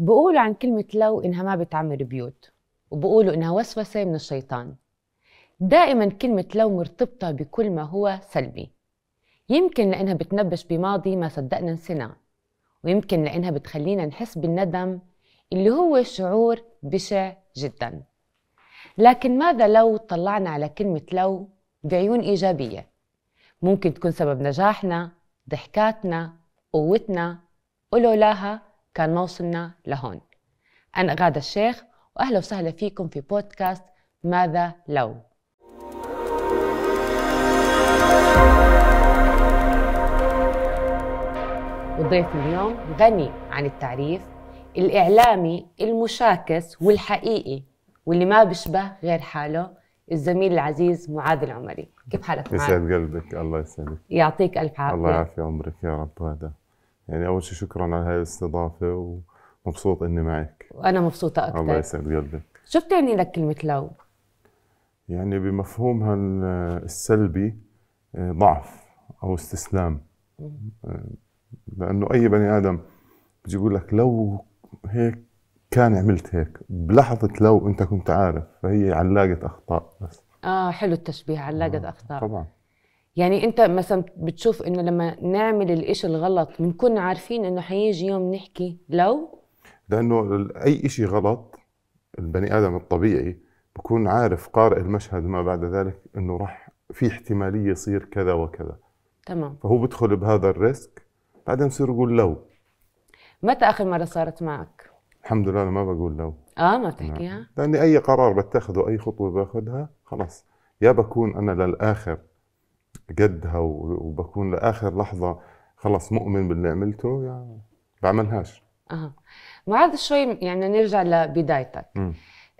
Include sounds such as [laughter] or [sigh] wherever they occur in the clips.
بقولوا عن كلمة لو إنها ما بتعمر بيوت وبقولوا إنها وسوسة من الشيطان دائما كلمة لو مرتبطة بكل ما هو سلبي يمكن لأنها بتنبش بماضي ما صدقنا نسيناه ويمكن لأنها بتخلينا نحس بالندم اللي هو شعور بشع جدا لكن ماذا لو طلعنا على كلمة لو بعيون إيجابية ممكن تكون سبب نجاحنا ضحكاتنا قوتنا قولوا لها كان ما وصلنا لهون أنا غادة الشيخ وأهلا وسهلا فيكم في بودكاست ماذا لو وضيف اليوم غني عن التعريف الإعلامي المشاكس والحقيقي واللي ما بيشبه غير حاله الزميل العزيز معاذ العمري كيف حالك معاذ؟ يسعد قلبك الله يسعدك يعطيك ألف عافية الله يعافي عمرك يا رب هذا يعني اول شيء شكرا على هاي الاستضافه ومبسوط اني معك وانا مبسوطه اكثر الله يسعد قلبك شو بتعني لك كلمه لو؟ يعني بمفهومها السلبي آه، ضعف او استسلام آه، لانه اي بني ادم بيجي بيقول لك لو هيك كان عملت هيك بلحظه لو انت كنت عارف فهي علاقه اخطاء بس اه حلو التشبيه علاقه آه اخطاء طبعا يعني انت مثلا بتشوف انه لما نعمل الاشي الغلط بنكون عارفين انه حيجي يوم نحكي لو لانه اي اشي غلط البني ادم الطبيعي بكون عارف قارئ المشهد ما بعد ذلك انه راح في احتماليه يصير كذا وكذا تمام فهو بدخل بهذا الريسك بعدين بصير يقول لو متى اخر مره صارت معك الحمد لله انا ما بقول لو اه ما بتحكيها نعم. لاني اي قرار بتخذه اي خطوه باخذها خلاص يا بكون انا للاخر جدها وبكون لاخر لحظه خلص مؤمن باللي عملته يعني بعملهاش اها معاذ شوي يعني نرجع لبدايتك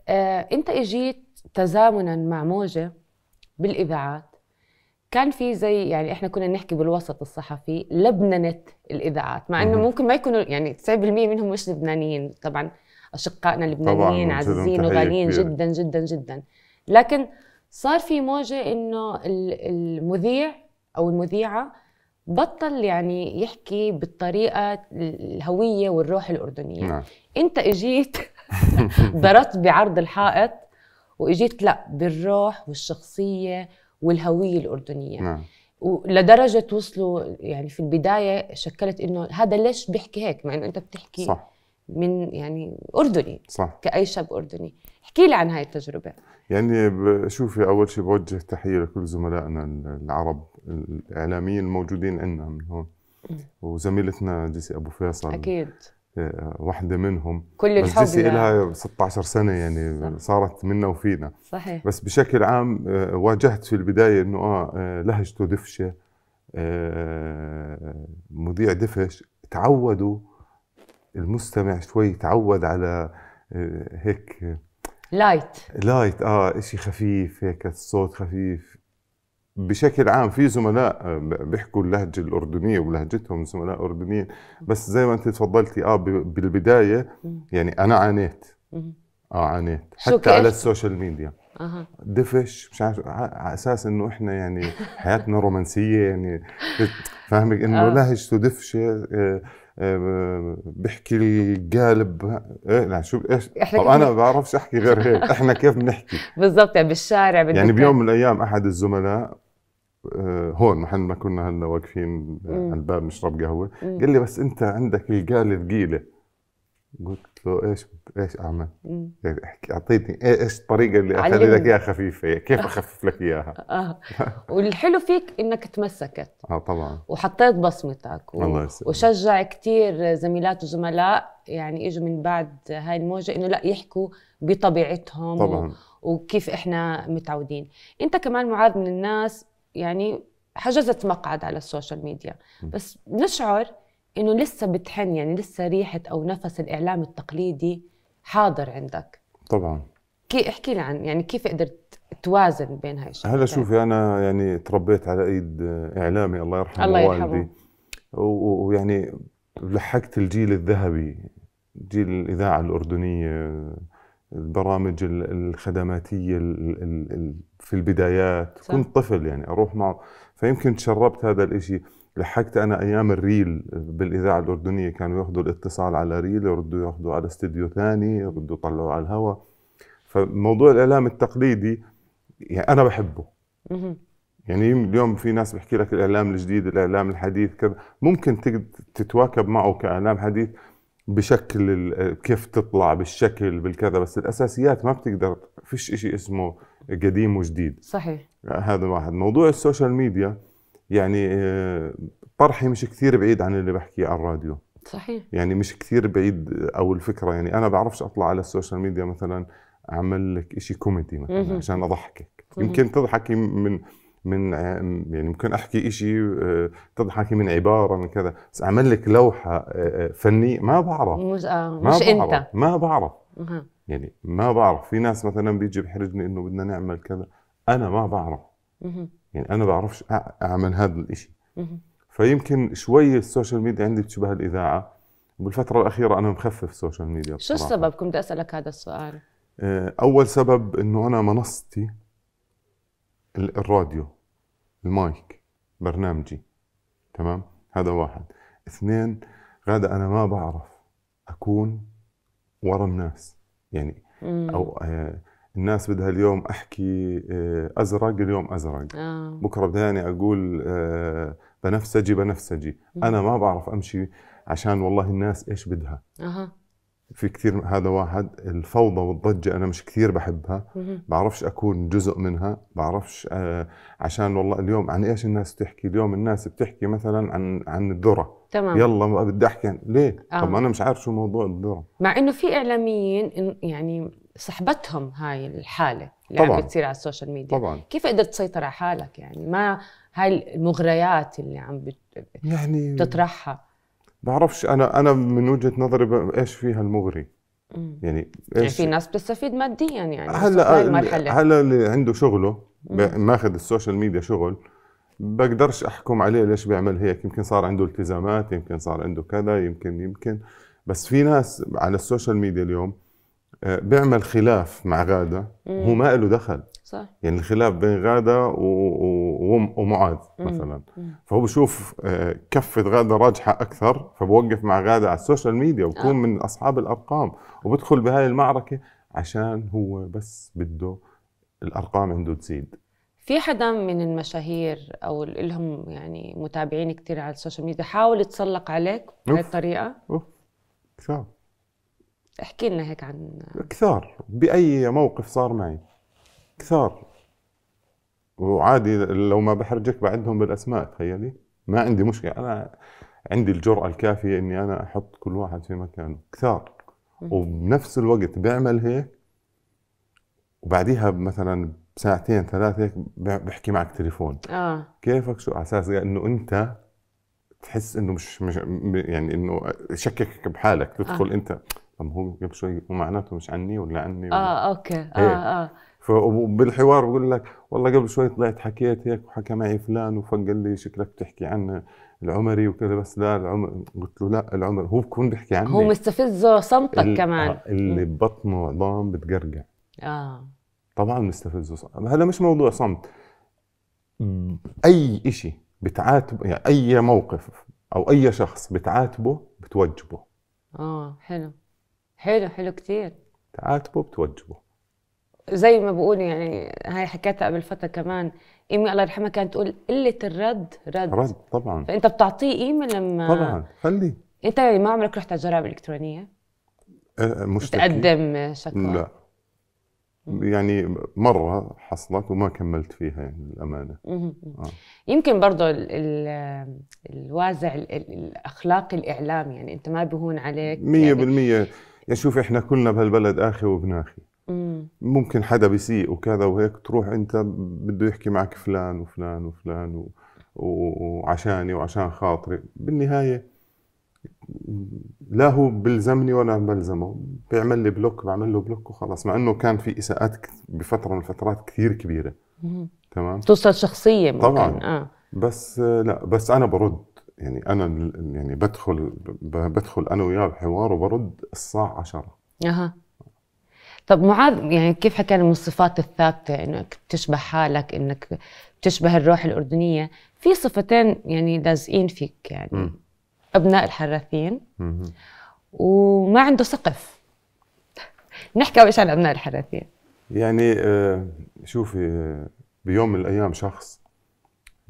آه، انت اجيت تزامنا مع موجه بالاذاعات كان في زي يعني احنا كنا نحكي بالوسط الصحفي لبننه الاذاعات مع انه ممكن ما يكونوا يعني 90% منهم مش لبنانيين طبعا اشقائنا اللبنانيين عزيزين وغاليين جدا جدا جدا لكن صار في موجه انه المذيع او المذيعه بطل يعني يحكي بالطريقه الهويه والروح الاردنيه نعم. انت اجيت [laughs] ضربت بعرض الحائط واجيت لا بالروح والشخصيه والهويه الاردنيه نعم. ولدرجه وصلوا يعني في البدايه شكلت انه هذا ليش بيحكي هيك مع انه انت بتحكي صح. من يعني اردني صح كاي شاب اردني احكي لي عن هاي التجربه يعني شوفي اول شيء بوجه تحيه لكل زملائنا العرب الاعلاميين الموجودين عندنا من هون وزميلتنا جيسي ابو فيصل اكيد آه، واحدة منهم كل الحب بس جيسي لها 16 سنة يعني صح. صارت منا وفينا صحيح بس بشكل عام آه، واجهت في البداية انه اه, آه، لهجته دفشة مذيع دفش تعودوا المستمع شوي يتعود على آه، هيك لايت لايت اه شيء خفيف هيك الصوت خفيف بشكل عام في زملاء آه، بيحكوا اللهجة الأردنية ولهجتهم زملاء أردنيين بس زي ما أنت تفضلتي آه بالبداية يعني أنا عانيت آه عانيت حتى على السوشيال ميديا أه. دفش مش عارف على اساس انه احنا يعني [laughs] حياتنا رومانسيه يعني فاهمك انه أه. لهجته دفشه آه، آه، بحكي القالب إيه يعني شو ايش طب انا ما بعرفش احكي غير هيك [laughs] احنا كيف بنحكي بالضبط يعني بالشارع بالدكتور. يعني بيوم من الايام احد الزملاء آه، هون محل ما كنا هلا واقفين على الباب نشرب قهوه قال لي بس انت عندك القاله ثقيله قلت له ايش ايش اعمل؟ يعني احكي اعطيني إيه- ايش الطريقه اللي اخلي لك اياها خفيفه يعني كيف [laughs] اخفف لك اياها؟ [laughs] اه والحلو فيك انك تمسكت اه طبعا وحطيت بصمتك و... الله وشجع كثير زميلات وزملاء يعني اجوا من بعد هاي الموجه انه لا يحكوا بطبيعتهم طبعا و... وكيف احنا متعودين انت كمان معاذ من الناس يعني حجزت مقعد على السوشيال ميديا بس نشعر انه لسه بتحن يعني لسه ريحه او نفس الاعلام التقليدي حاضر عندك طبعا كيف احكي لي عن يعني كيف قدرت توازن بين هاي الشيء هلا شوفي انا يعني تربيت على ايد اعلامي الله يرحمه الله يرحمه والدي ويعني لحقت الجيل الذهبي جيل الاذاعه الاردنيه البرامج الخدماتيه في البدايات صح. كنت طفل يعني اروح معه فيمكن تشربت هذا الإشي لحقت انا ايام الريل بالاذاعه الاردنيه كانوا ياخذوا الاتصال على ريل يردوا ياخذوا على استديو ثاني يردوا يطلعوا على الهواء فموضوع الاعلام التقليدي يعني انا بحبه يعني اليوم في ناس بحكي لك الاعلام الجديد الاعلام الحديث كذا ممكن تتواكب معه كاعلام حديث بشكل كيف تطلع بالشكل بالكذا بس الاساسيات ما بتقدر فيش شيء اسمه قديم وجديد صحيح هذا واحد موضوع السوشيال ميديا يعني آه، طرحي مش كثير بعيد عن اللي بحكيه على الراديو صحيح يعني مش كثير بعيد او الفكره يعني انا بعرفش اطلع على السوشيال ميديا مثلا اعمل لك شيء كوميدي مثلا عشان اضحكك يمكن تضحكي من من آه، يعني ممكن احكي شيء آه، تضحكي من عباره من كذا بس اعمل لك لوحه فنيه ما بعرف مش آه. ما مش بعرف. انت ما بعرف يعني ما بعرف في ناس مثلا بيجي بحرجني انه بدنا نعمل كذا انا ما بعرف يعني انا بعرفش اعمل هذا الإشي فيمكن شوي السوشيال ميديا عندي بتشبه الاذاعه بالفتره الاخيره انا مخفف السوشيال ميديا شو بصراحة. السبب كنت اسالك هذا السؤال آه، اول سبب انه انا منصتي الراديو المايك برنامجي تمام هذا واحد اثنين غادة انا ما بعرف اكون ورا الناس يعني او آه، الناس بدها اليوم احكي آه، ازرق اليوم ازرق آه. بكره بداني اقول آه، بنفسجي بنفسجي مم. انا ما بعرف امشي عشان والله الناس ايش بدها أه. في كثير هذا واحد الفوضى والضجة أنا مش كثير بحبها بعرفش أكون جزء منها بعرفش آه، عشان والله اليوم عن إيش الناس بتحكي اليوم الناس بتحكي مثلا عن عن الذرة تمام يلا ما بدي احكي ليه؟ آه. طب انا مش عارف شو موضوع الدور مع انه في اعلاميين يعني صحبتهم هاي الحاله اللي طبعا. عم بتصير على السوشيال ميديا طبعا كيف قدرت تسيطر على حالك يعني ما هاي المغريات اللي عم بت... يعني بتطرحها بعرفش انا انا من وجهه نظري ايش فيها المغري مم. يعني, يعني ايش يعني في ناس بتستفيد ماديا يعني هلا هلا اللي عنده شغله ماخذ السوشيال ميديا شغل بقدرش احكم عليه ليش بيعمل هيك يمكن صار عنده التزامات يمكن صار عنده كذا يمكن يمكن بس في ناس على السوشيال ميديا اليوم آه، بيعمل خلاف مع غاده وهو ما له دخل صح يعني الخلاف بين غاده و... و... ومعاذ مثلا مم. فهو بشوف آه، كفه غاده راجحه اكثر فبوقف مع غاده على السوشيال ميديا وبكون آه. من اصحاب الارقام وبدخل بهاي المعركه عشان هو بس بده الارقام عنده تزيد في حدا من المشاهير او لهم يعني متابعين كثير على السوشيال ميديا حاول يتسلق عليك بهي الطريقه؟ اوف كثار احكي لنا هيك عن كثار باي موقف صار معي كثار وعادي لو ما بحرجك بعدهم بالاسماء تخيلي ما عندي مشكله انا عندي الجرأة الكافية إني أنا أحط كل واحد في مكانه كثار وبنفس الوقت بعمل هيك وبعديها مثلا ساعتين ثلاثة هيك بحكي معك تليفون اه كيفك شو على اساس انه انت تحس انه مش, مش يعني انه شككك بحالك آه. تدخل آه. انت طب هو قبل شوي معناته مش عني ولا عني ولا اه اوكي اه هيك. اه فبالحوار بقول لك والله قبل شوي طلعت حكيت هيك وحكى معي فلان وفق لي شكلك بتحكي عن العمري وكذا بس لا العمر قلت له لا العمر هو بكون بيحكي عني هو مستفزه صمتك كمان آه، اللي ببطنه عظام بتقرقع اه طبعا مستفز هذا مش موضوع صمت اي شيء بتعاتب يعني اي موقف او اي شخص بتعاتبه بتوجبه اه حلو حلو حلو كثير تعاتبه بتوجبه زي ما بقول يعني هاي حكيتها قبل فتره كمان ايمي الله يرحمها كانت تقول قله الرد رد رد طبعا فانت بتعطيه قيمه لما طبعا خلي انت يعني ما عمرك رحت على الجرائم الالكترونيه أه، مش تقدم شكوى لا يعني مره حصلت وما كملت فيها يعني للامانه آه. يمكن برضه الوازع الاخلاقي الاعلام يعني انت ما بهون عليك 100% يعني شوف احنا كلنا بهالبلد اخي وابن اخي ممكن حدا بيسيء وكذا وهيك تروح انت بده يحكي معك فلان وفلان وفلان و... وعشاني وعشان خاطري بالنهايه لا هو بلزمني ولا بلزمه بيعمل لي بلوك بعمل له بلوك وخلاص مع انه كان في اساءات بفتره من الفترات كثير كبيره تمام توصل شخصيه ممكن. طبعا آه. بس لا بس انا برد يعني انا يعني بدخل بدخل انا وياه بحوار وبرد الساعه 10 اها طب معاذ يعني كيف حكينا من الصفات الثابته انك بتشبه حالك انك بتشبه الروح الاردنيه في صفتين يعني لازقين فيك يعني م. ابناء الحراثين وما عنده سقف نحكي اول عن ابناء الحراثين يعني آه، شوفي آه، بيوم من الايام شخص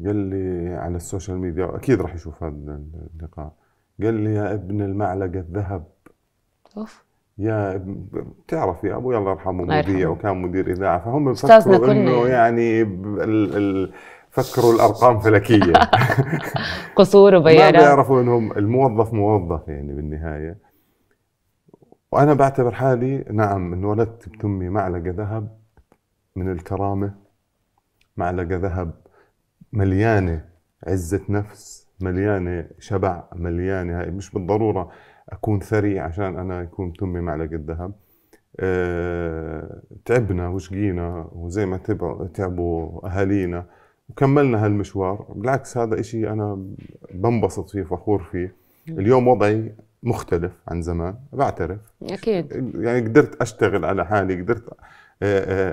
قال لي على السوشيال ميديا اكيد راح يشوف هذا اللقاء قال لي يا ابن المعلقه الذهب اوف يا بتعرف يا ابو يلا يرحمه مذيع وكان مدير اذاعه فهم بفكروا انه يعني ال ال فكروا الارقام فلكيه [laughs] قصور وبيانات ما بيعرفوا انهم الموظف موظف يعني بالنهايه وانا بعتبر حالي نعم انولدت بتمي معلقه ذهب من الكرامه معلقه ذهب مليانه عزه نفس مليانه شبع مليانه هاي مش بالضروره اكون ثري عشان انا يكون تمي معلقه ذهب أه تعبنا وشقينا وزي ما تعبوا اهالينا وكملنا هالمشوار بالعكس هذا إشي أنا بنبسط فيه فخور فيه اليوم وضعي مختلف عن زمان بعترف أكيد يعني قدرت أشتغل على حالي قدرت آه، آه،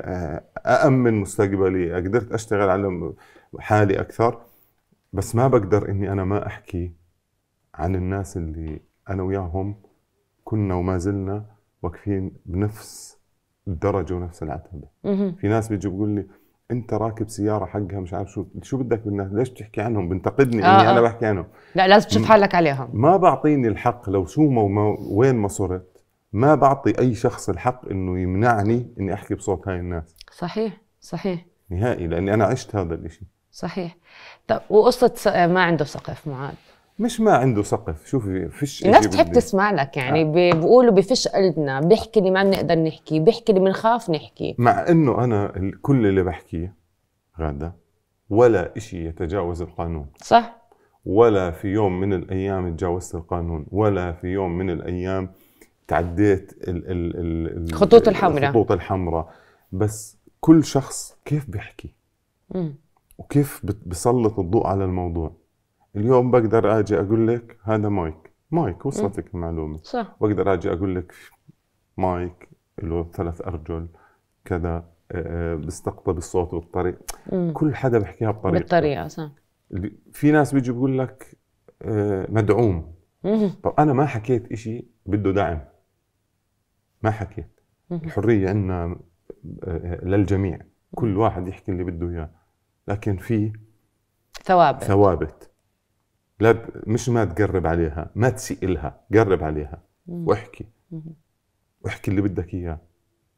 آه، أأمن مستقبلي قدرت أشتغل على حالي أكثر بس ما بقدر إني أنا ما أحكي عن الناس اللي أنا وياهم كنا وما زلنا واقفين بنفس الدرجة ونفس العتبة في ناس بيجوا بيقول لي انت راكب سياره حقها مش عارف شو شو بدك منها ليش بتحكي عنهم بنتقدني آه اني انا آه. بحكي عنهم لا لازم تشوف حالك عليها ما بعطيني الحق لو شو ما وين ما صرت ما بعطي اي شخص الحق انه يمنعني اني احكي بصوت هاي الناس صحيح صحيح نهائي لاني انا عشت هذا الشيء صحيح طب وقصه ما عنده سقف معاذ مش ما عنده سقف شوفي فيش الناس بتحب تسمع لك يعني آه. بيقولوا بفش قلبنا بيحكي اللي ما بنقدر نحكي بيحكي اللي بنخاف نحكي مع انه انا كل اللي بحكيه غاده ولا شيء يتجاوز القانون صح ولا في يوم من الايام تجاوزت القانون ولا في يوم من الايام تعديت ال ال ال الخطوط الحمراء الخطوط الحمراء بس كل شخص كيف بيحكي م. وكيف بسلط الضوء على الموضوع اليوم بقدر اجي اقول لك هذا مايك مايك وصلتك المعلومه صح بقدر اجي اقول لك مايك له ثلاث ارجل كذا آه، آه، بيستقطب الصوت بالطريق مم. كل حدا بحكيها بطريقه بالطريقه صح في ناس بيجي بيقول لك آه، مدعوم مم. طب انا ما حكيت إشي بده دعم ما حكيت الحريه عندنا للجميع كل واحد يحكي اللي بده اياه لكن في ثوابت ثوابت لا مش ما تقرب عليها ما تسئلها قرب عليها واحكي واحكي اللي بدك اياه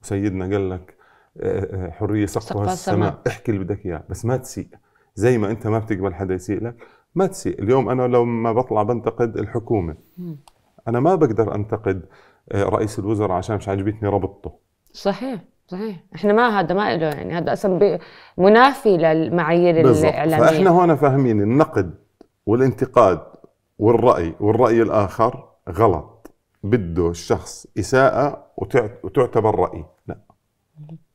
وسيدنا قال لك آه، آه، حريه سقفها السماء احكي اللي بدك اياه بس ما تسيء زي ما انت ما بتقبل حدا يسيء لك ما تسيء اليوم انا لو ما بطلع بنتقد الحكومه انا ما بقدر انتقد آه، رئيس الوزراء عشان مش عاجبتني ربطته صحيح صحيح احنا ما هذا ما له يعني هذا اصلا منافي للمعايير الاعلاميه فاحنا هون فاهمين النقد والانتقاد والرأي والرأي الآخر غلط بده الشخص إساءة وتعتبر رأي لا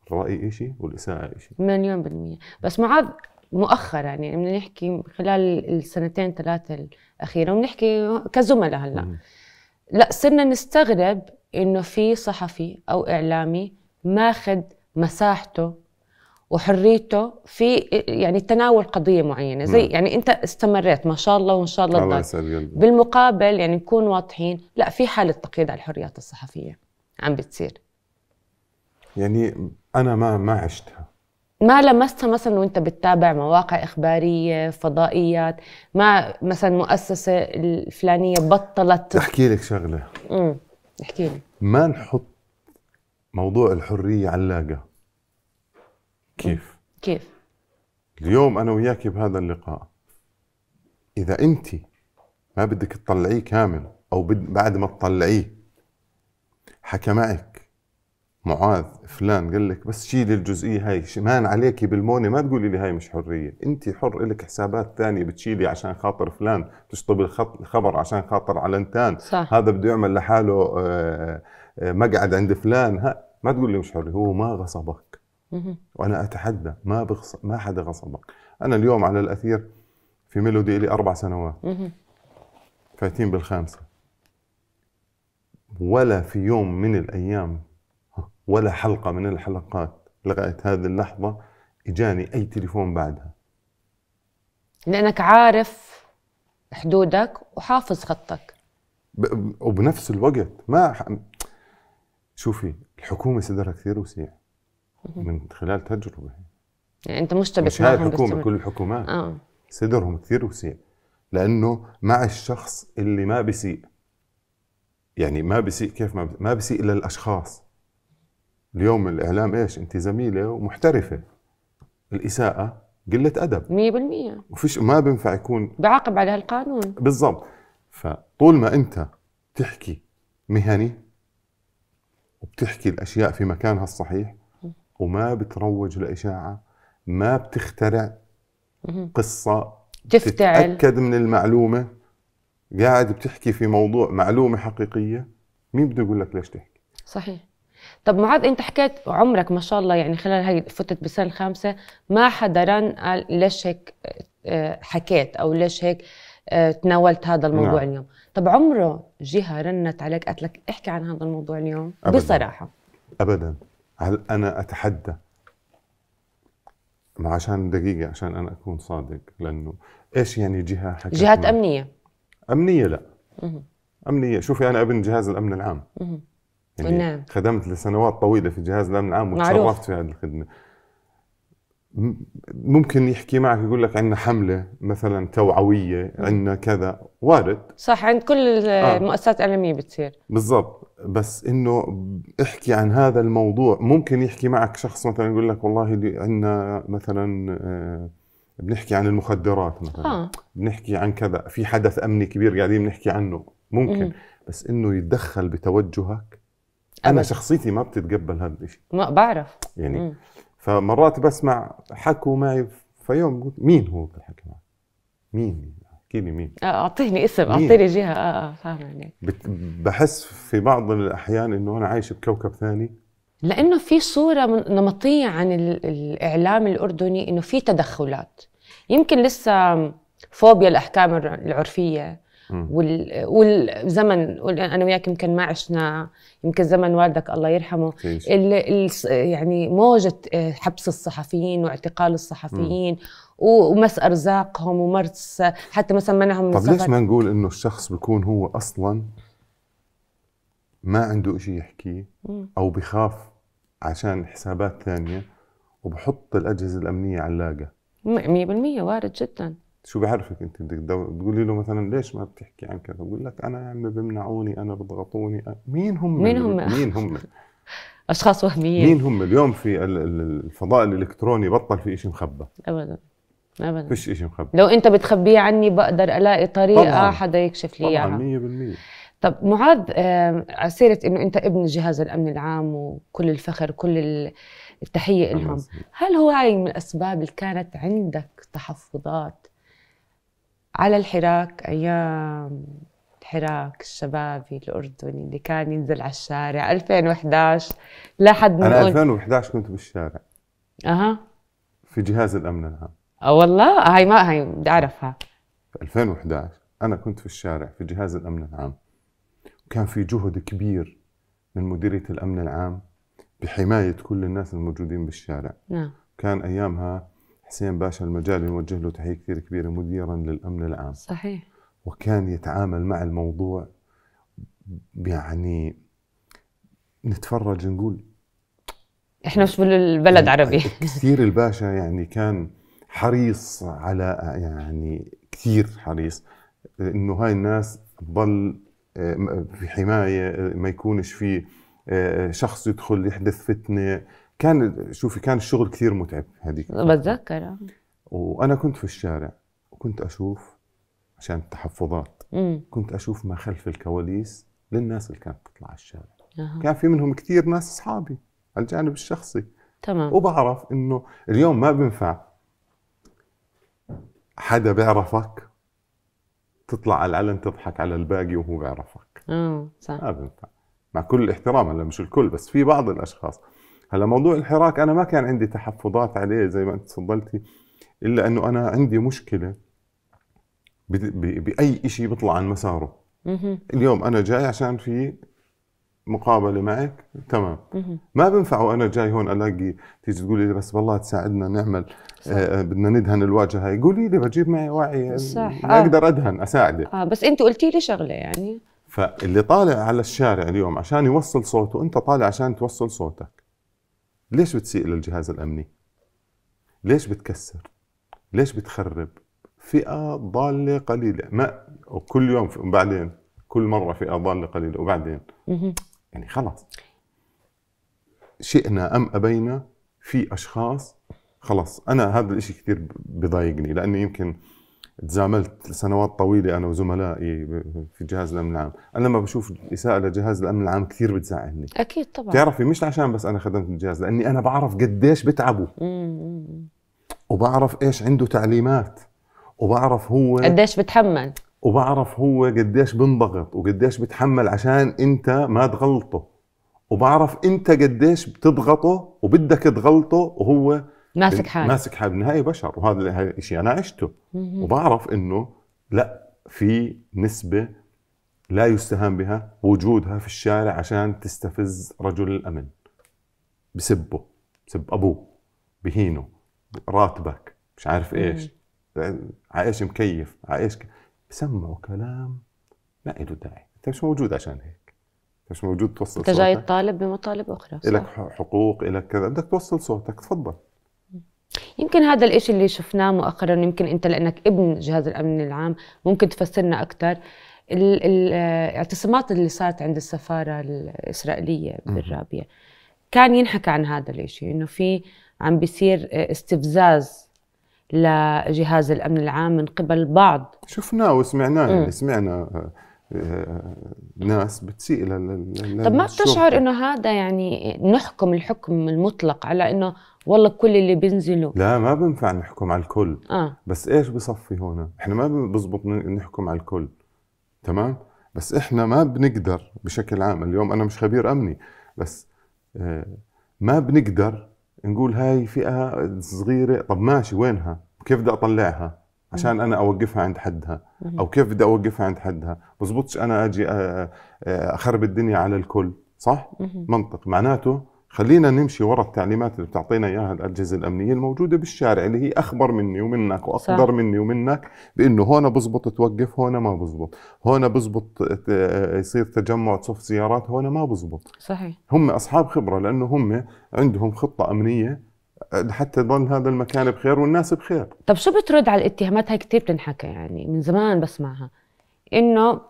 الرأي إشي والإساءة إشي مليون بالمية بس معاذ مؤخرا يعني بدنا نحكي خلال السنتين ثلاثة الأخيرة وبنحكي كزملاء هلا لا صرنا نستغرب إنه في صحفي أو إعلامي ماخذ مساحته وحريته في يعني تناول قضيه معينه زي نعم. يعني انت استمريت ما شاء الله وان شاء الله, الله بالمقابل يعني نكون واضحين لا في حاله تقييد على الحريات الصحفيه عم بتصير يعني انا ما ما عشتها ما لمستها مثلا وانت بتتابع مواقع اخباريه فضائيات ما مثلا مؤسسه الفلانيه بطلت احكي لك شغله امم احكي لي ما نحط موضوع الحريه علاقه كيف كيف اليوم انا وياك بهذا اللقاء اذا انت ما بدك تطلعيه كامل او بعد ما تطلعيه حكى معك معاذ فلان قال لك بس شيلي الجزئيه هاي شمان عليكي بالمونه ما تقولي لي هاي مش حريه انت حر لك حسابات ثانيه بتشيلي عشان خاطر فلان تشطب الخبر عشان خاطر علنتان صح. هذا بده يعمل لحاله آه، آه، مقعد عند فلان ها ما تقول لي مش حريه هو ما غصبك وانا اتحدى ما بغص... ما حدا غصبك انا اليوم على الاثير في ميلودي لي اربع سنوات فايتين بالخامسه ولا في يوم من الايام ولا حلقه من الحلقات لغايه هذه اللحظه اجاني اي تليفون بعدها لانك عارف حدودك وحافظ خطك ب... وبنفس الوقت ما شوفي الحكومه صدرها كثير وسيع من خلال تجربه يعني انت مشتبك مش هاي الحكومه كل الحكومات آه. صدرهم كثير وسيع لانه مع الشخص اللي ما بيسيء يعني ما بيسيء كيف ما بسيء ما بيسيء الاشخاص اليوم الاعلام ايش انت زميله ومحترفه الاساءه قله ادب 100% وفيش ما بينفع يكون بعاقب على هالقانون بالضبط فطول ما انت تحكي مهني وبتحكي الاشياء في مكانها الصحيح وما بتروج لاشاعه ما بتخترع قصه تتاكد من المعلومه قاعد بتحكي في موضوع معلومه حقيقيه مين بده يقول لك ليش تحكي صحيح طب معاذ انت حكيت عمرك ما شاء الله يعني خلال هي فتت بالسنه الخامسه ما حدا رن قال ليش هيك آه، حكيت او ليش هيك آه، تناولت هذا الموضوع نعم. اليوم طب عمره جهه رنت عليك قالت لك احكي عن هذا الموضوع اليوم أبداً. بصراحه ابدا هل انا اتحدى ما عشان دقيقة عشان أنا أكون صادق لأنه إيش يعني جهة حكت جهات أمنية أمنية لا مه. أمنية شوفي أنا ابن جهاز الأمن العام يعني نعم. خدمت لسنوات طويلة في جهاز الأمن العام وتشرفت في هذه الخدمة ممكن يحكي معك يقول لك عندنا حمله مثلا توعويه عندنا كذا وارد صح عند كل المؤسسات آه. بتصير بالضبط بس انه احكي عن هذا الموضوع ممكن يحكي معك شخص مثلا يقول لك والله عندنا مثلا آه، بنحكي عن المخدرات مثلا آه. بنحكي عن كذا في حدث امني كبير قاعدين بنحكي عنه ممكن م. بس انه يتدخل بتوجهك انا أبد. شخصيتي ما بتتقبل هذا الشيء ما بعرف يعني م. فمرات بسمع حكوا معي فيوم قلت مين هو اللي حكى معي؟ مين؟ احكي لي مين؟ آه، اعطيني اسم اعطيني جهه اه اه فاهم عليك يعني. بحس في بعض الاحيان انه انا عايش بكوكب ثاني لانه في صوره نمطيه عن الاعلام الاردني انه في تدخلات يمكن لسه فوبيا الاحكام العرفيه وال... والزمن انا وياك يمكن ما عشنا يمكن زمن والدك الله يرحمه ال... ال... يعني موجه آه، حبس الصحفيين واعتقال الصحفيين ومس ارزاقهم ومرس حتى مثلا منعهم من طب ليش ما نقول انه الشخص بيكون هو اصلا ما عنده شيء يحكيه او بخاف عشان حسابات ثانيه وبحط الاجهزه الامنيه علاقه 100% وارد جدا شو بعرفك انت بدك تقولي له مثلا ليش ما بتحكي عن كذا بقول لك انا يا عمي بمنعوني انا بضغطوني مين هم مين هم مين هم [laughs] اشخاص وهميين مين هم اليوم في الفضاء الالكتروني بطل في شيء مخبى ابدا ابدا فيش شيء مخبى لو انت بتخبيه عني بقدر الاقي طريقه طبعاً. حدا يكشف لي اياها طبعا 100% طب معاذ على سيره انه انت ابن جهاز الامن العام وكل الفخر كل التحيه لهم هل هو هاي من الاسباب اللي كانت عندك تحفظات على الحراك أيام الحراك الشبابي الأردني اللي كان ينزل على الشارع 2011 لحد ما أنا 2011 كنت بالشارع أها في جهاز الأمن العام أه والله هاي ما هاي بدي أعرفها في 2011 أنا كنت في الشارع في جهاز الأمن العام وكان في جهد كبير من مديرية الأمن العام بحماية كل الناس الموجودين بالشارع نعم كان أيامها حسين باشا المجالي نوجه له تحيه كثير كبيره مديرا للامن العام صحيح وكان يتعامل مع الموضوع يعني نتفرج نقول احنا مش بالبلد عربي [laughs] كثير الباشا يعني كان حريص على يعني كثير حريص انه هاي الناس تضل آه، في حمايه آه، ما يكونش في آه، شخص يدخل يحدث فتنه كان شوفي كان الشغل كثير متعب هذيك بتذكر وانا كنت في الشارع وكنت اشوف عشان التحفظات مم. كنت اشوف ما خلف الكواليس للناس اللي كانت تطلع على الشارع أه. كان في منهم كثير ناس اصحابي على الجانب الشخصي تمام وبعرف انه اليوم ما بينفع حدا بيعرفك تطلع على العلن تضحك على الباقي وهو بيعرفك اه صح ما بينفع مع كل الاحترام هلا مش الكل بس في بعض الاشخاص هلا موضوع الحراك انا ما كان عندي تحفظات عليه زي ما انت تفضلتي الا انه انا عندي مشكله باي شيء بيطلع عن مساره اليوم انا جاي عشان في مقابله معك تمام ما بنفع وانا جاي هون الاقي تيجي تقولي لي بس والله تساعدنا نعمل آه،, آه بدنا ندهن الواجهه هاي قولي لي بجيب معي وعي صح. آه. اقدر ادهن اساعدك اه بس انت قلتي لي شغله يعني فاللي طالع على الشارع اليوم عشان يوصل صوته انت طالع عشان توصل صوتك ليش بتسيء للجهاز الامني؟ ليش بتكسر؟ ليش بتخرب؟ فئه ضاله قليله ما وكل يوم وبعدين كل مره فئه ضاله قليله وبعدين يعني خلاص شئنا ام ابينا في اشخاص خلاص انا هذا الشيء كثير بضايقني لانه يمكن تزاملت لسنوات طويله انا وزملائي في جهاز الامن العام، انا لما بشوف اساءه لجهاز الامن العام كثير بتزعلني اكيد طبعا بتعرفي مش عشان بس انا خدمت الجهاز لاني انا بعرف قديش بتعبوا وبعرف ايش عنده تعليمات وبعرف هو قديش بتحمل وبعرف هو قديش بنضغط وقديش بتحمل عشان انت ما تغلطه وبعرف انت قديش بتضغطه وبدك تغلطه وهو ماسك حالي ماسك حالي بالنهايه بشر وهذا الشيء انا عشته وبعرف انه لا في نسبه لا يستهان بها وجودها في الشارع عشان تستفز رجل الامن بسبه بسب ابوه بهينه راتبك مش عارف ايش عايش مكيف عايش ك... بسمعوا كلام ما له داعي انت مش موجود عشان هيك انت مش موجود توصل انت جاي تطالب بمطالب اخرى صح؟ لك حقوق لك كذا بدك توصل صوتك تفضل يمكن هذا الإشي اللي شفناه مؤخرا يمكن أنت لأنك ابن جهاز الأمن العام ممكن تفسرنا أكثر الاعتصامات اللي صارت عند السفارة الإسرائيلية بالرابية كان ينحكى عن هذا الإشي إنه في عم بيصير استفزاز لجهاز الأمن العام من قبل بعض شفناه وسمعناه يعني سمعنا آه، آه، ناس بتسيء لل طب ما بتشعر انه هذا يعني نحكم الحكم المطلق على انه والله كل اللي بينزلوا لا ما بنفع نحكم على الكل آه. بس ايش بصفي هون احنا ما بزبط نحكم على الكل تمام بس احنا ما بنقدر بشكل عام اليوم انا مش خبير امني بس آه، ما بنقدر نقول هاي فئه صغيره طب ماشي وينها كيف بدي اطلعها عشان انا اوقفها عند حدها او كيف بدي اوقفها عند حدها بزبطش انا اجي آه، آه، اخرب الدنيا على الكل صح منطق معناته خلينا نمشي ورا التعليمات اللي بتعطينا اياها الاجهزه الامنيه الموجوده بالشارع اللي هي اخبر مني ومنك واقدر صح. مني ومنك بانه هون بزبط توقف هون ما بزبط هون بزبط آه، يصير تجمع تصف سيارات هون ما بزبط صحيح هم اصحاب خبره لانه هم عندهم خطه امنيه حتى يظل هذا المكان بخير والناس بخير طب شو بترد على الاتهامات هاي كثير بتنحكى يعني من زمان بسمعها انه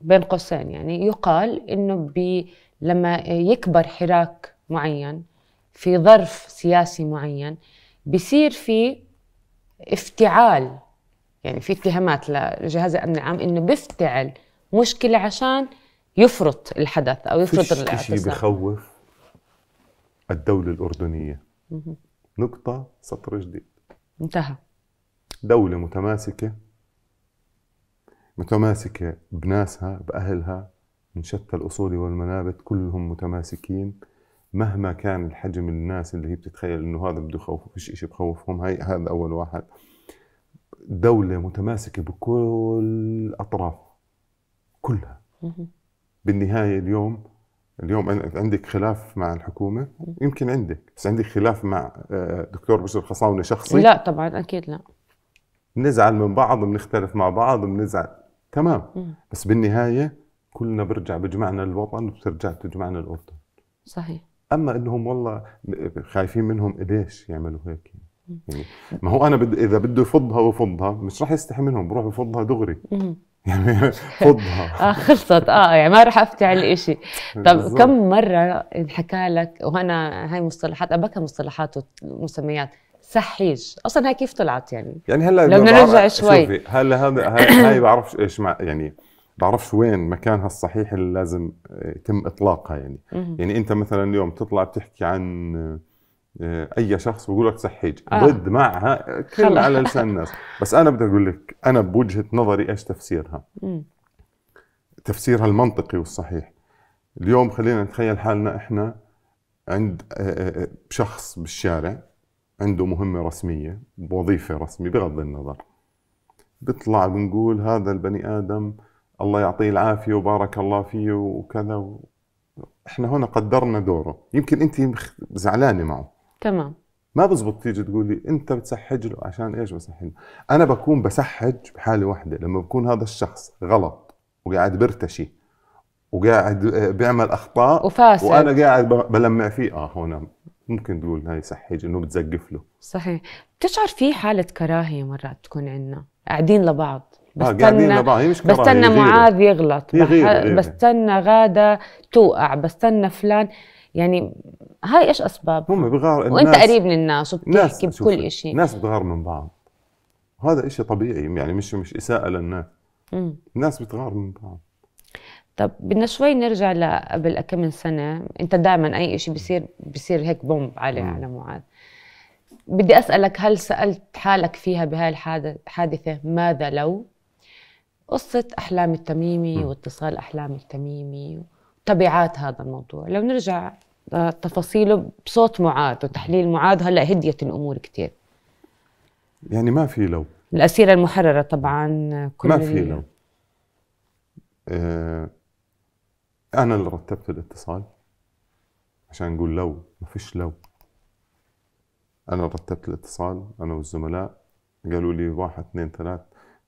بين قوسين يعني يقال انه بي لما يكبر حراك معين في ظرف سياسي معين بصير في افتعال يعني في اتهامات لجهاز الامن العام انه بيفتعل مشكله عشان يفرط الحدث او يفرط الاعتصام شيء بخوف الدوله الاردنيه نقطة سطر جديد انتهى دولة متماسكة متماسكة بناسها بأهلها من شتى الأصول والمنابت كلهم متماسكين مهما كان الحجم الناس اللي هي بتتخيل انه هذا بده يخوف فيش شيء بخوفهم هاي هذا اول واحد دولة متماسكة بكل أطرافها كلها بالنهاية اليوم اليوم عندك خلاف مع الحكومه يمكن عندك بس عندك خلاف مع آه، دكتور بشر خصاونه شخصي لا طبعا اكيد لا بنزعل من بعض بنختلف مع بعض بنزعل تمام م. بس بالنهايه كلنا برجع بجمعنا الوطن وبترجع تجمعنا الاردن صحيح اما انهم والله خايفين منهم ليش يعملوا هيك يعني ما هو انا بد... اذا بده يفضها ويفضها مش راح يستحي منهم بروح يفضها دغري م. يعني [laughs] فضها اه خلصت اه يعني ما راح افتي على طب طب كم مره انحكى لك وهنا هاي مصطلحات ابكى مصطلحات ومسميات سحيج اصلا هاي كيف طلعت يعني يعني هلا لو نرجع شوي هلا هذا هاي بعرفش ايش مع يعني بعرفش وين مكانها الصحيح اللي لازم يتم اطلاقها يعني يعني انت مثلا اليوم تطلع بتحكي عن آه، اي شخص بيقول لك سحيج آه. ضد معها كل على لسان الناس [laughs] بس انا بدي اقول لك انا بوجهه نظري ايش تفسيرها م. تفسيرها المنطقي والصحيح اليوم خلينا نتخيل حالنا احنا عند آه، آه، شخص بالشارع عنده مهمه رسميه بوظيفه رسميه بغض النظر بيطلع بنقول هذا البني ادم الله يعطيه العافيه وبارك الله فيه وكذا احنا هنا قدرنا دوره يمكن انت زعلانه معه تمام ما بزبط تيجي تقول لي انت بتسحج له عشان ايش بسحج له انا بكون بسحج بحاله واحده لما بكون هذا الشخص غلط وقاعد برتشي وقاعد آه، بيعمل اخطاء وفاسد وانا قاعد بلمع فيه اه هون ممكن تقول هاي سحج انه بتزقف له صحيح بتشعر في حاله كراهيه مرات تكون عندنا قاعدين لبعض آه، بستنى آه هي مش بستنى معاذ يغلط بستنى غاده توقع بستنى فلان يعني هاي ايش اسباب هم بغار الناس وانت قريب من الناس وبتحكي بكل شيء الناس بتغار من بعض هذا شيء طبيعي يعني مش مش اساءه للناس مم. الناس بتغار من بعض طب بدنا شوي نرجع لقبل كم من سنه انت دائما اي شيء بصير بصير هيك بومب علي مم. على معاذ بدي اسالك هل سالت حالك فيها بهاي الحادثه ماذا لو قصة أحلام التميمي واتصال أحلام التميمي تبعات هذا الموضوع لو نرجع آه، تفاصيله بصوت معاد وتحليل معاد هلا هديت الامور كثير يعني ما في لو الاسيره المحرره طبعا كل ما في لو آه، انا اللي رتبت الاتصال عشان نقول لو ما فيش لو انا رتبت الاتصال انا والزملاء قالوا لي واحد اثنين ثلاث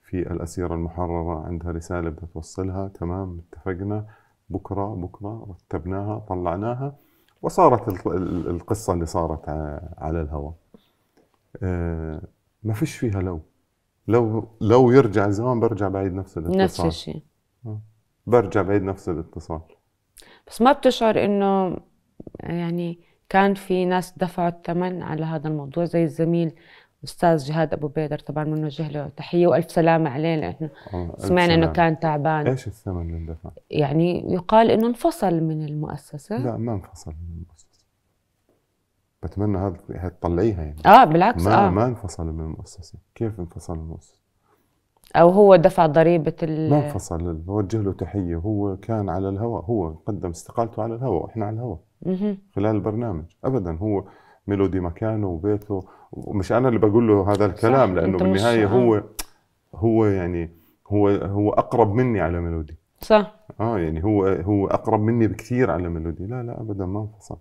في الاسيره المحرره عندها رساله بدها توصلها تمام اتفقنا بكره بكره رتبناها طلعناها وصارت القصه اللي صارت على الهواء آه، ما فيش فيها لو لو لو يرجع الزمان برجع بعيد نفس الاتصال نفس الشيء آه، برجع بعيد نفس الاتصال بس ما بتشعر انه يعني كان في ناس دفعوا الثمن على هذا الموضوع زي الزميل الاستاذ جهاد ابو بيدر طبعا بنوجه له تحيه والف سلامه عليه آه، لانه سمعنا انه كان تعبان ايش الثمن اللي اندفع؟ يعني يقال انه انفصل من المؤسسه لا ما انفصل من المؤسسه بتمنى هذا تطلعيها يعني اه بالعكس ما آه. ما انفصل من المؤسسه كيف انفصل من المؤسسه؟ او هو دفع ضريبه ال ما انفصل بوجه له تحيه هو كان على الهواء هو قدم استقالته على الهواء واحنا على الهواء خلال البرنامج ابدا هو ميلودي مكانه وبيته ومش انا اللي بقول له هذا الكلام لانه بالنهايه هو آه. هو يعني هو هو اقرب مني على ميلودي صح اه يعني هو هو اقرب مني بكثير على ميلودي لا لا ابدا ما انفصل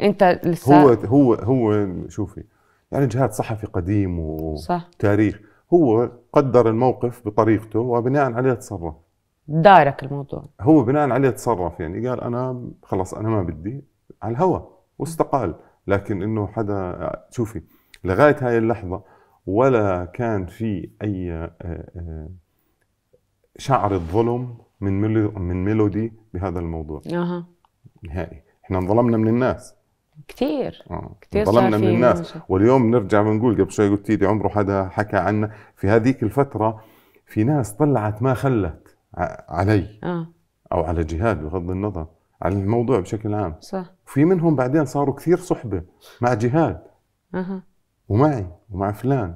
انت لسه هو هو هو شوفي يعني جهاد صحفي قديم وتاريخ هو قدر الموقف بطريقته وبناء عليه تصرف دارك الموضوع هو بناء عليه تصرف يعني قال انا خلص انا ما بدي على الهوى واستقال لكن انه حدا شوفي لغايه هاي اللحظه ولا كان في اي آه، آه، شعره ظلم من من ميلودي بهذا الموضوع اها نهائي احنا انظلمنا من الناس كثير آه. كثير انظلمنا من الناس مجد. واليوم بنرجع بنقول قبل شوي قلت لي عمره حدا حكى عنا في هذيك الفتره في ناس طلعت ما خلت علي آه. او على جهاد بغض النظر على الموضوع بشكل عام صح في منهم بعدين صاروا كثير صحبه مع جهاد اها ومعي ومع فلان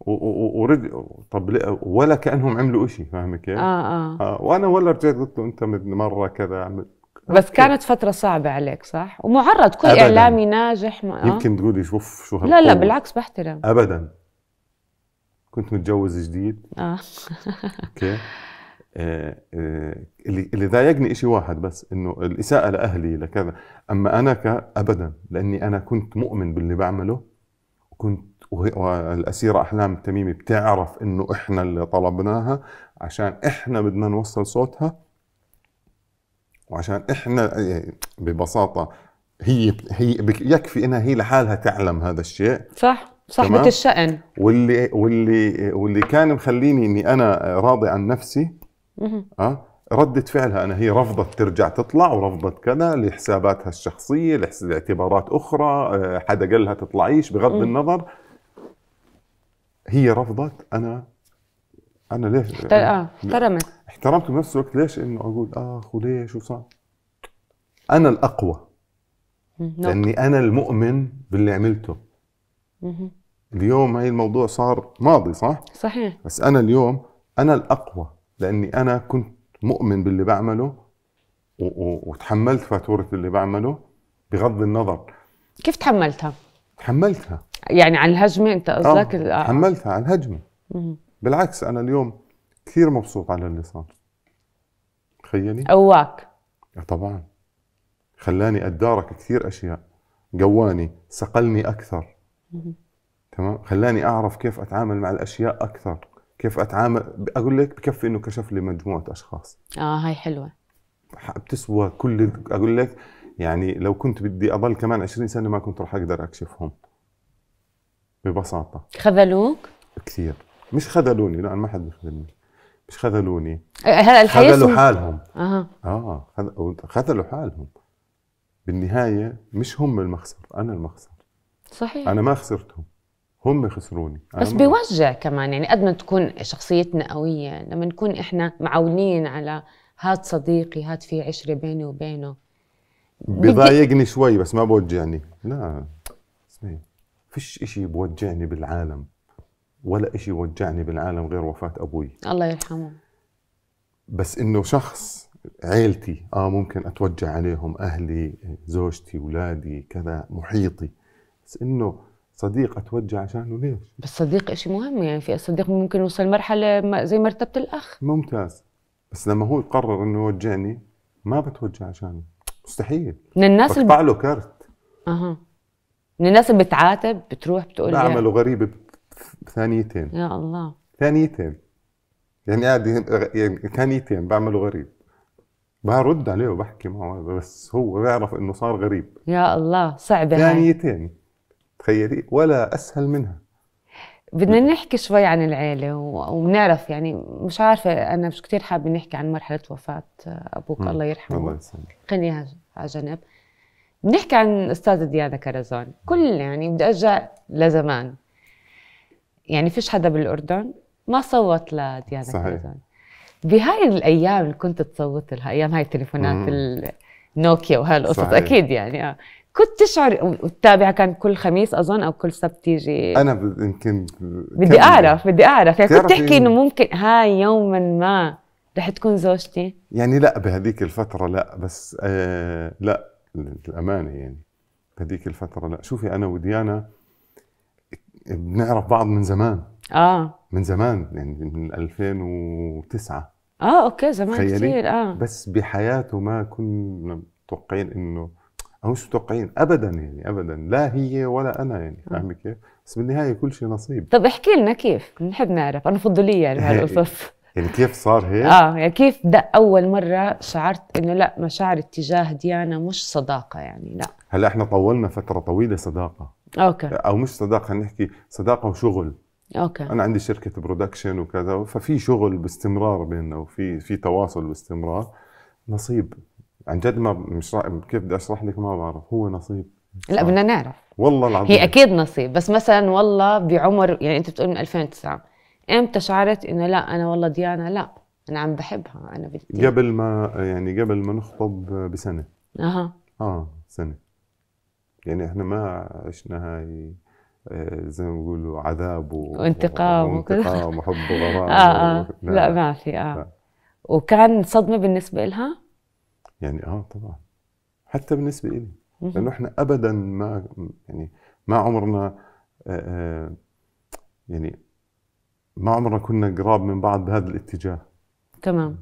ورد طب ولا كانهم عملوا شيء فاهمه كيف؟ آه, آه. اه وانا ولا رجعت قلت له انت من مره كذا عمل بس كانت فترة صعبة عليك صح؟ ومعرض كل أبداً. إعلامي ناجح ما... آه. يمكن تقولي شوف شو هالقوة. لا لا بالعكس بحترم أبدا كنت متجوز جديد اه اوكي آه آه اللي اللي ضايقني شيء واحد بس انه الاساءه لاهلي لكذا اما انا ابدا لاني انا كنت مؤمن باللي بعمله كنت والأسيرة أحلام التميمي بتعرف إنه إحنا اللي طلبناها عشان إحنا بدنا نوصل صوتها وعشان إحنا يعني ببساطة هي هي يكفي إنها هي لحالها تعلم هذا الشيء صح صاحبة الشأن واللي واللي واللي كان مخليني إني أنا راضي عن نفسي أه ردة فعلها أنا هي رفضت ترجع تطلع ورفضت كذا لحساباتها الشخصية لاعتبارات أخرى آه، حدا قال لها تطلعيش بغض النظر هي رفضت أنا أنا ليش آه، احترمت احترمت بنفس الوقت ليش إنه أقول آخ وليش وصار أنا الأقوى لأني أنا المؤمن باللي عملته اليوم هاي الموضوع صار ماضي صح؟ صحيح بس أنا اليوم أنا الأقوى لأني أنا كنت مؤمن باللي بعمله وتحملت فاتورة اللي بعمله بغض النظر كيف تحملتها؟ تحملتها يعني على الهجمة أنت آه، قصدك؟ آه. تحملتها على الهجمة بالعكس أنا اليوم كثير مبسوط على اللي صار تخيلي قواك آه، طبعا خلاني أتدارك كثير أشياء قواني سقلني أكثر تمام خلاني أعرف كيف أتعامل مع الأشياء أكثر كيف اتعامل اقول لك بكفي انه كشف لي مجموعه اشخاص اه هاي حلوه بتسوى كل اقول لك يعني لو كنت بدي اضل كمان 20 سنه ما كنت راح اقدر اكشفهم ببساطه خذلوك كثير مش خذلوني لا ما حد بيخذلني مش خذلوني إيه، هلا خذلوا حالهم اها اه خذلوا حالهم بالنهايه مش هم المخسر انا المخسر صحيح انا ما خسرتهم هم خسروني بس بيوجع كمان يعني قد ما تكون شخصيتنا قويه لما نكون احنا معولين على هاد صديقي هاد في عشره بيني وبينه بضايقني شوي بس ما بوجعني لا اسمعي فيش اشي بوجعني بالعالم ولا اشي وجعني بالعالم غير وفاة ابوي الله يرحمه بس انه شخص عيلتي اه ممكن اتوجع عليهم اهلي زوجتي اولادي كذا محيطي بس انه صديق اتوجع عشانه ليش؟ بس صديق شيء مهم يعني في الصديق ممكن يوصل مرحله زي مرتبه الاخ ممتاز بس لما هو يقرر انه يوجعني ما بتوجع عشانه مستحيل من الناس بقطع له كرت اها من الناس اللي بتعاتب بتروح بتقول بعمله غريبه بثانيتين يا الله ثانيتين يعني قاعد يعني ثانيتين بعمله غريب برد عليه وبحكي معه بس هو بيعرف انه صار غريب يا الله صعبه ثانيتين تخيلي ولا اسهل منها بدنا نحكي شوي عن العيلة ونعرف يعني مش عارفة أنا مش كتير حابة نحكي عن مرحلة وفاة أبوك نعم. الله يرحمه الله يسلمك خليها على جنب بنحكي عن أستاذ ديانا كرزان كل يعني بدي أرجع لزمان يعني فيش حدا بالأردن ما صوت لديانا صحيح. كرزان بهاي الأيام اللي كنت تصوت لها أيام هاي التليفونات النوكيا وهالقصص أكيد يعني آه. كنت تشعر وتتابعها كان كل خميس اظن او كل سبت تيجي انا يمكن بدي اعرف بدي اعرف يعني كنت تحكي انه ممكن هاي يوما ما رح تكون زوجتي يعني لا بهذيك الفتره لا بس آه لا للامانه يعني بهذيك الفتره لا شوفي انا وديانا بنعرف بعض من زمان اه من زمان يعني من 2009 اه اوكي زمان كثير اه بس بحياته ما كنا متوقعين انه او مش متوقعين ابدا يعني ابدا لا هي ولا انا يعني فاهمه كيف؟ بس بالنهايه كل شيء نصيب طب احكي لنا كيف؟ بنحب نعرف انا فضوليه يعني هالقصص يعني, يعني كيف صار هيك؟ اه يعني كيف ده اول مره شعرت انه لا مشاعر اتجاه ديانا مش صداقه يعني لا هلا احنا طولنا فتره طويله صداقه اوكي او مش صداقه نحكي صداقه وشغل اوكي انا عندي شركه برودكشن وكذا ففي شغل باستمرار بيننا وفي في تواصل باستمرار نصيب عن جد ما مش كيف بدي اشرح لك ما بعرف هو نصيب لا بدنا نعرف والله العظيم هي اكيد نصيب بس مثلا والله بعمر يعني انت بتقول من 2009 امتى شعرت انه لا انا والله ديانا لا انا عم بحبها انا بدي قبل ما يعني قبل ما نخطب بسنه اها اه سنه يعني احنا ما عشنا هاي آه، زي ما بيقولوا عذاب و... وانتقام وكذا وانتقام وحب وغرام آه, آه. و... لا. نعم. لا ما في اه لا. وكان صدمه بالنسبه لها يعني اه طبعا حتى بالنسبه لي لانه احنا ابدا ما يعني ما عمرنا آه، آه، يعني ما عمرنا كنا قراب من بعض بهذا الاتجاه تمام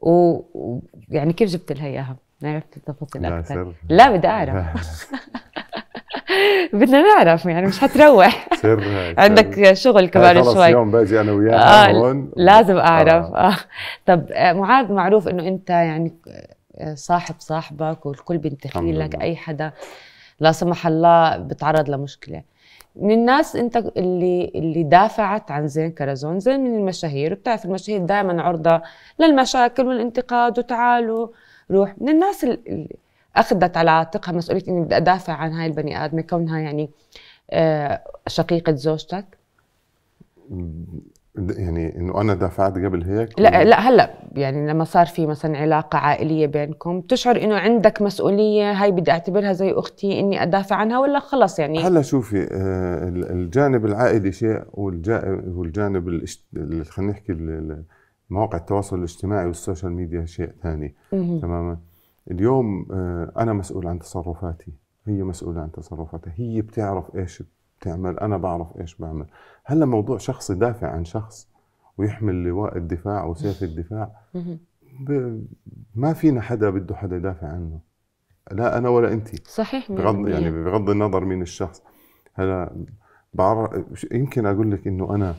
ويعني كيف جبت لها اياها؟ عرفت التفاصيل اكثر لا بدي اعرف [laughs] بدنا نعرف يعني مش حتروح سر [laughs] عندك شغل كمان شوي خلص اليوم باجي انا وياها آه هون لازم اعرف آه. آه. طب آه، معاذ معروف انه انت يعني صاحب صاحبك والكل بينتخي لك اي حدا لا سمح الله بتعرض لمشكله من الناس انت اللي اللي دافعت عن زين كرزون زين من المشاهير بتعرف المشاهير دائما عرضه للمشاكل والانتقاد وتعالوا روح من الناس اللي اخذت على عاتقها مسؤوليه اني بدي ادافع عن هاي البني ادمه كونها يعني آه، شقيقه زوجتك يعني انه انا دافعت قبل هيك لا لا هلا يعني لما صار في مثلا علاقه عائليه بينكم بتشعر انه عندك مسؤوليه هاي بدي اعتبرها زي اختي اني ادافع عنها ولا خلص يعني هلا شوفي آه، الجانب العائلي شيء والجانب خلينا نحكي مواقع التواصل الاجتماعي والسوشيال ميديا شيء ثاني تماما اليوم آه، انا مسؤول عن تصرفاتي هي مسؤوله عن تصرفاتها هي بتعرف ايش بتعمل انا بعرف ايش بعمل هلا موضوع شخص يدافع عن شخص ويحمل لواء الدفاع وسيف الدفاع ما فينا حدا بده حدا يدافع عنه لا انا ولا انت صحيح بغض يعني بغض النظر مين الشخص هلا بعر... يمكن اقول لك انه انا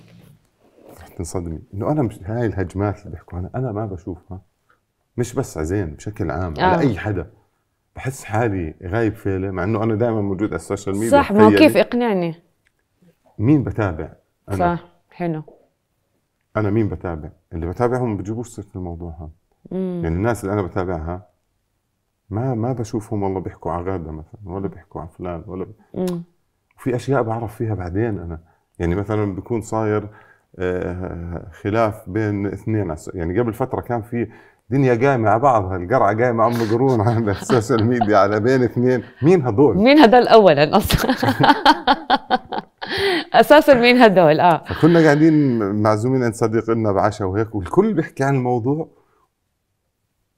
رح تنصدمي انه انا مش هاي الهجمات اللي بيحكوا عنها انا ما بشوفها مش بس عزين بشكل عام آه. على اي حدا بحس حالي غايب فيله مع انه انا دائما موجود على السوشيال ميديا صح ما كيف اقنعني مين بتابع أنا؟ صح حلو انا مين بتابع اللي بتابعهم ما بيجيبوش سيره الموضوع هذا يعني الناس اللي انا بتابعها ما ما بشوفهم والله بيحكوا على غاده مثلا ولا بيحكوا على فلان ولا ب... في اشياء بعرف فيها بعدين انا يعني مثلا بيكون صاير آه، خلاف بين اثنين يعني قبل فتره كان في دنيا قايمه على بعضها القرعه قايمه عم قرون على [laughs] السوشيال ميديا على بين اثنين مين هذول مين هذول اولا اصلا [laughs] اساسا مين هدول اه كنا قاعدين معزومين عند صديق لنا بعشاء وهيك والكل بيحكي عن الموضوع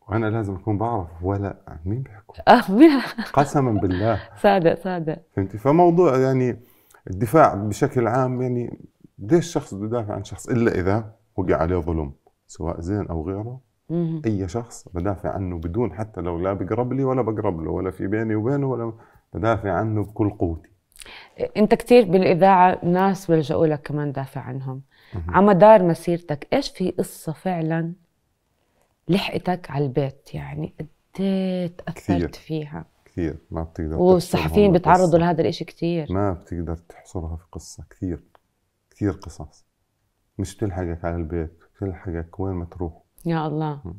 وانا لازم اكون بعرف ولا مين بيحكوا اه قسما بالله صادق صادق فهمتي فموضوع يعني الدفاع بشكل عام يعني ليش شخص بده يدافع عن شخص الا اذا وقع عليه ظلم سواء زين او غيره اي شخص بدافع عنه بدون حتى لو لا بقرب لي ولا بقرب له ولا في بيني وبينه ولا بدافع عنه بكل قوتي انت كثير بالاذاعه ناس بيلجأوا لك كمان دافع عنهم على مدار مسيرتك ايش في قصه فعلا لحقتك على البيت يعني قد تاثرت فيها كثير ما بتقدر والصحفيين بيتعرضوا لهذا الإشي كثير ما بتقدر تحصرها في قصه كثير كثير قصص مش بتلحقك على البيت بتلحقك وين ما تروح يا الله م.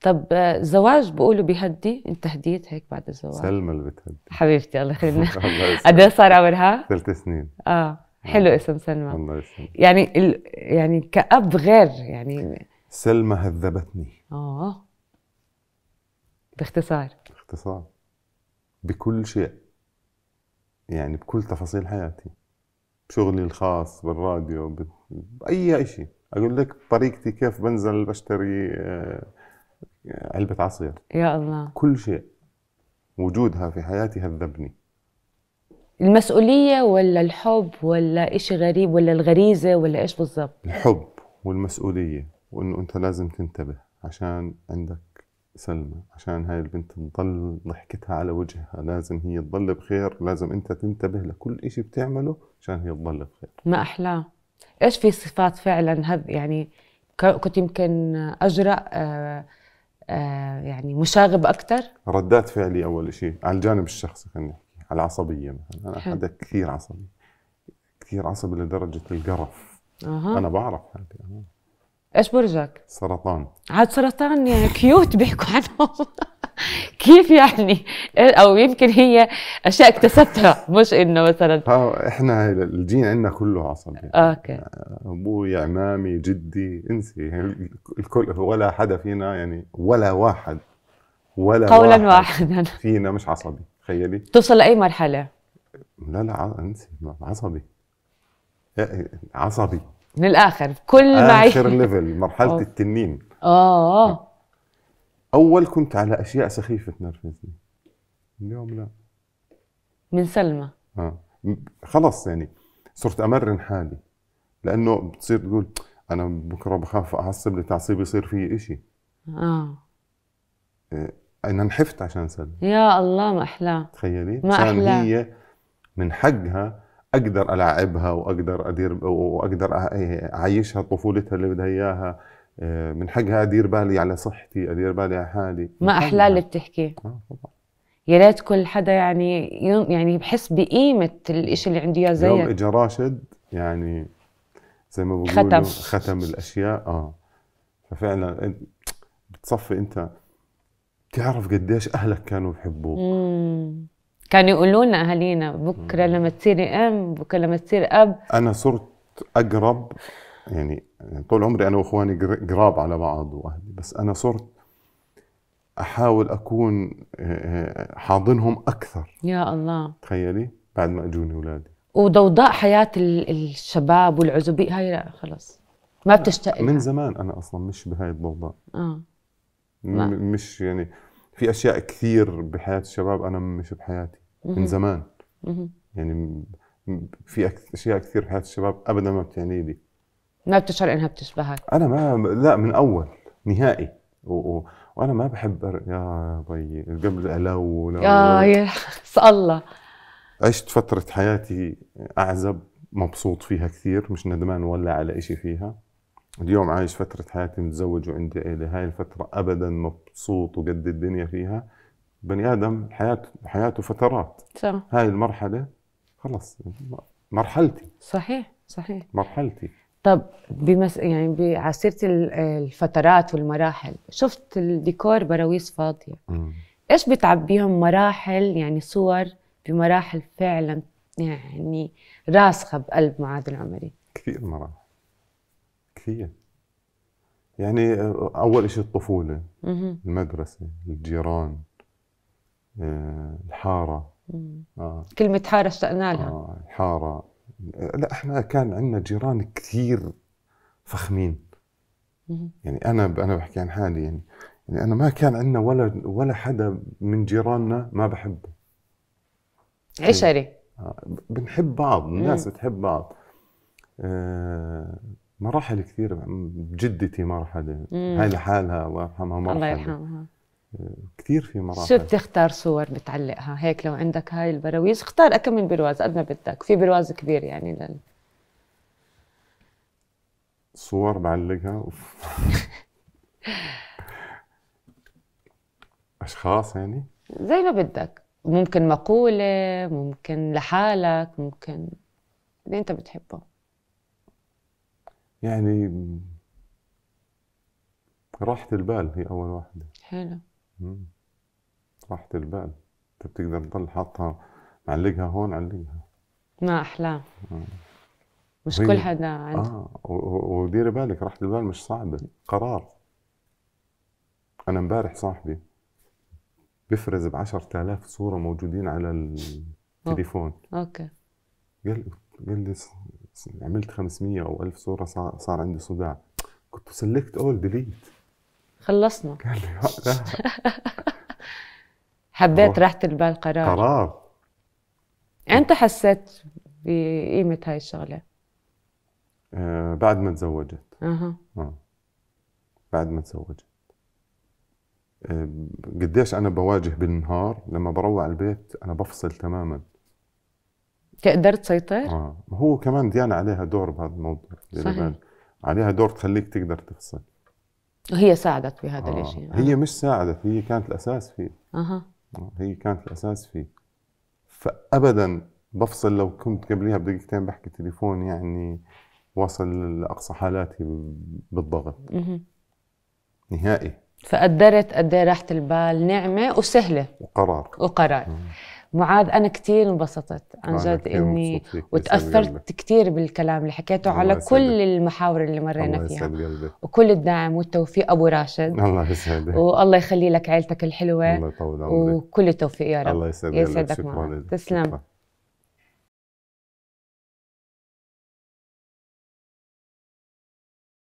طب الزواج آه، بقولوا بيهدي انت هديت هيك بعد الزواج سلمى اللي بتهدي حبيبتي الله يخلينا [laughs] قد ايه صار عمرها؟ ثلاث سنين اه حلو اسم سلمى الله يسلمك يعني ال... يعني كأب غير يعني سلمى هذبتني اه باختصار باختصار بكل شيء يعني بكل تفاصيل حياتي بشغلي الخاص بالراديو ب... بأي شيء أقول لك طريقتي كيف بنزل بشتري آه علبة عصير يا الله كل شيء وجودها في حياتي هذبني المسؤولية ولا الحب ولا إشي غريب ولا الغريزة ولا إيش بالضبط الحب والمسؤولية وإنه أنت لازم تنتبه عشان عندك سلمى عشان هاي البنت تضل ضحكتها على وجهها لازم هي تضل بخير لازم أنت تنتبه لكل إشي بتعمله عشان هي تضل بخير ما أحلاه إيش في صفات فعلا هذ يعني كنت يمكن أجرأ أه آه، يعني مشاغب اكثر؟ ردات فعلي اول شيء على الجانب الشخصي خلينا نحكي على العصبيه مثلا انا حدا كثير عصبي كثير عصبي لدرجه القرف أه. انا بعرف حالي ايش برجك؟ سرطان عاد سرطان يعني كيوت بيحكوا عنه [laughs] كيف يعني او يمكن هي اشياء اكتسبتها مش انه مثلا اه احنا الجين عندنا كله عصبي اوكي ابوي عمامي جدي انسي الكل ولا حدا فينا يعني ولا واحد ولا قولا واحد واحدا فينا مش عصبي تخيلي توصل لاي مرحله لا لا انسي عصبي إيه، إيه، عصبي من الاخر كل معي اخر ليفل مرحله أوه. التنين اه اول كنت على اشياء سخيفه تنرفزني اليوم لا من سلمى اه خلص يعني صرت امرن حالي لانه بتصير تقول انا بكره بخاف اعصب لتعصيب يصير في إشي آه. اه انا نحفت عشان سلمى يا الله ما احلى تخيلي ما أحلى. هي من حقها اقدر العبها واقدر ادير واقدر اعيشها طفولتها اللي بدها اياها آه، من حقها ادير بالي على صحتي ادير بالي على حالي ما احلى اللي بتحكيه آه يا ريت كل حدا يعني يعني بحس بقيمه الشيء اللي عندي اياه زيك يوم اجى راشد يعني زي ما بقولوا ختم ختم الاشياء اه ففعلا بتصفي انت بتعرف قديش اهلك كانوا يحبوك كانوا يقولوا لنا اهالينا بكره لما تصيري ام بكره لما تصير اب انا صرت اقرب يعني طول عمري انا واخواني قراب على بعض واهلي بس انا صرت احاول اكون آه، حاضنهم اكثر يا الله تخيلي بعد ما اجوني اولادي وضوضاء حياه الشباب والعزوبيه هاي لا خلص ما آه، بتشتاق من زمان انا اصلا مش بهاي الضوضاء اه لا. مش يعني في اشياء كثير بحياه الشباب انا مش بحياتي من زمان يعني في اشياء كثير بحياه الشباب ابدا ما بتعني لي ما بتشعر انها بتشبهك انا ما لا من اول نهائي و... و... وانا ما بحب أر... يا بي قبل الو يا يا [laughs] الله عشت فترة حياتي أعزب مبسوط فيها كثير مش ندمان ولا على إشي فيها اليوم عايش فترة حياتي متزوج وعندي عيلة هاي الفترة أبدا مبسوط وقد الدنيا فيها بني آدم حياته حياته فترات صح. هاي المرحلة خلص مرحلتي صحيح صحيح مرحلتي طب بمس... يعني ب... على سيره الفترات والمراحل شفت الديكور براويز فاضيه مم. ايش بتعبيهم مراحل يعني صور بمراحل فعلا يعني راسخه بقلب معاذ العمري كثير مراحل كثير يعني اول شيء الطفوله مم. المدرسه الجيران آه، الحاره مم. آه. كلمه حاره اشتقنا لها آه الحاره لا احنا كان عندنا جيران كثير فخمين يعني انا انا بحكي عن حالي يعني يعني انا ما كان عندنا ولا ولا حدا من جيراننا ما بحبه آه، عشري بنحب بعض الناس آه، مم. بعض مراحل كثير جدتي مرحله هاي لحالها الله يرحمها مرحله الله يرحمها كثير في مراحل شو بتختار صور بتعلقها هيك لو عندك هاي البراويز اختار كم من برواز قد ما بدك في برواز كبير يعني لل صور بعلقها اوف [laughs] اشخاص يعني زي ما بدك ممكن مقولة ممكن لحالك ممكن اللي انت بتحبه يعني راحة البال هي أول واحدة حلو مم. راحة البال انت بتقدر تضل حاطها معلقها هون علقها ما احلى آه. مش كل حدا عنده اه وديري بالك راحة البال مش صعبة قرار انا امبارح صاحبي بفرز ب 10000 صورة موجودين على التليفون أوه. اوكي قال قال لي عملت 500 او 1000 صورة صار, صار عندي صداع كنت سلكت اول ديليت خلصنا قال لي [laughs] حبيت راحة البال قرار قرار انت حسيت بقيمه هاي الشغله آه بعد ما تزوجت اها آه. بعد ما تزوجت آه قديش انا بواجه بالنهار لما بروح على البيت انا بفصل تماما تقدر تسيطر؟ اه هو كمان ديانا عليها دور بهذا الموضوع صحيح. عليها دور تخليك تقدر تفصل وهي ساعدت في هذا آه. الشيء آه. هي مش ساعدت هي كانت الاساس فيه اها آه، هي كانت الاساس فيه فابدا بفصل لو كنت قبليها بدقيقتين بحكي تليفون يعني واصل لاقصى حالاتي بالضغط نهائي فقدرت قد ايه راحه البال نعمه وسهله وقرار وقرار مه. آه. معاذ انا كثير انبسطت عن جد اني وتاثرت كثير بالكلام اللي حكيته على يسعدك. كل المحاور اللي مرينا فيها قلبك. وكل الدعم والتوفيق ابو راشد الله يسعدك والله يخلي لك عيلتك الحلوه الله يطول عمرك وكل التوفيق يا رب الله يسعدك يسعدك تسلم